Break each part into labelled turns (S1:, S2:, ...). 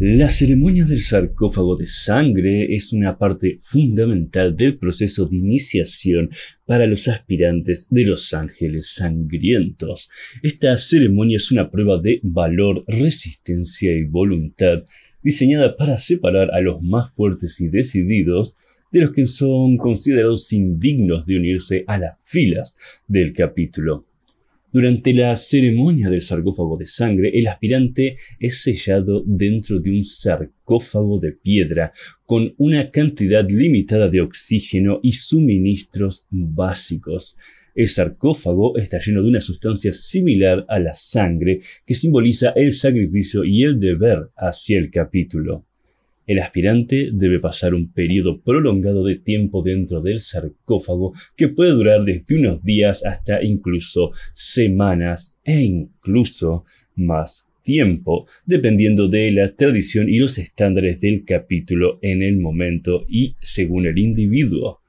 S1: La ceremonia del sarcófago de sangre es una parte fundamental del proceso de iniciación para los aspirantes de los ángeles sangrientos. Esta ceremonia es una prueba de valor, resistencia y voluntad diseñada para separar a los más fuertes y decididos de los que son considerados indignos de unirse a las filas del capítulo durante la ceremonia del sarcófago de sangre, el aspirante es sellado dentro de un sarcófago de piedra con una cantidad limitada de oxígeno y suministros básicos. El sarcófago está lleno de una sustancia similar a la sangre que simboliza el sacrificio y el deber hacia el capítulo. El aspirante debe pasar un periodo prolongado de tiempo dentro del sarcófago que puede durar desde unos días hasta incluso semanas e incluso más tiempo, dependiendo de la tradición y los estándares del capítulo en el momento y según el individuo.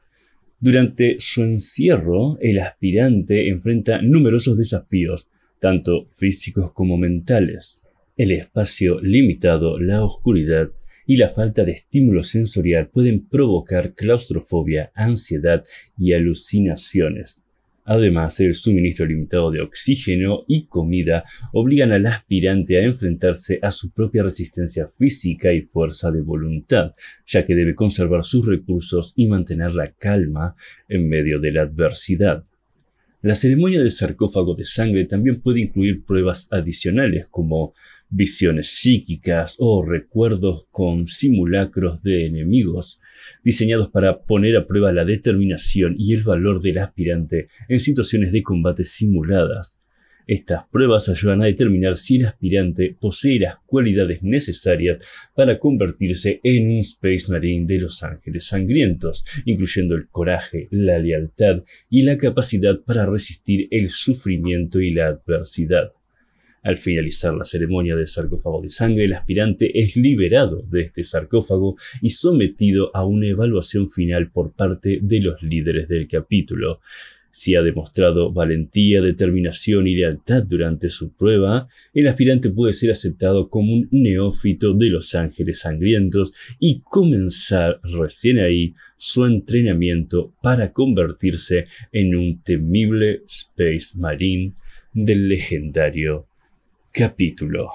S1: Durante su encierro, el aspirante enfrenta numerosos desafíos, tanto físicos como mentales. El espacio limitado, la oscuridad y la falta de estímulo sensorial pueden provocar claustrofobia, ansiedad y alucinaciones. Además, el suministro limitado de oxígeno y comida obligan al aspirante a enfrentarse a su propia resistencia física y fuerza de voluntad, ya que debe conservar sus recursos y mantener la calma en medio de la adversidad. La ceremonia del sarcófago de sangre también puede incluir pruebas adicionales como visiones psíquicas o recuerdos con simulacros de enemigos, diseñados para poner a prueba la determinación y el valor del aspirante en situaciones de combate simuladas. Estas pruebas ayudan a determinar si el aspirante posee las cualidades necesarias para convertirse en un Space Marine de los Ángeles Sangrientos, incluyendo el coraje, la lealtad y la capacidad para resistir el sufrimiento y la adversidad. Al finalizar la ceremonia del sarcófago de sangre, el aspirante es liberado de este sarcófago y sometido a una evaluación final por parte de los líderes del capítulo. Si ha demostrado valentía, determinación y lealtad durante su prueba, el aspirante puede ser aceptado como un neófito de los ángeles sangrientos y comenzar recién ahí su entrenamiento para convertirse en un temible Space Marine del legendario capítulo.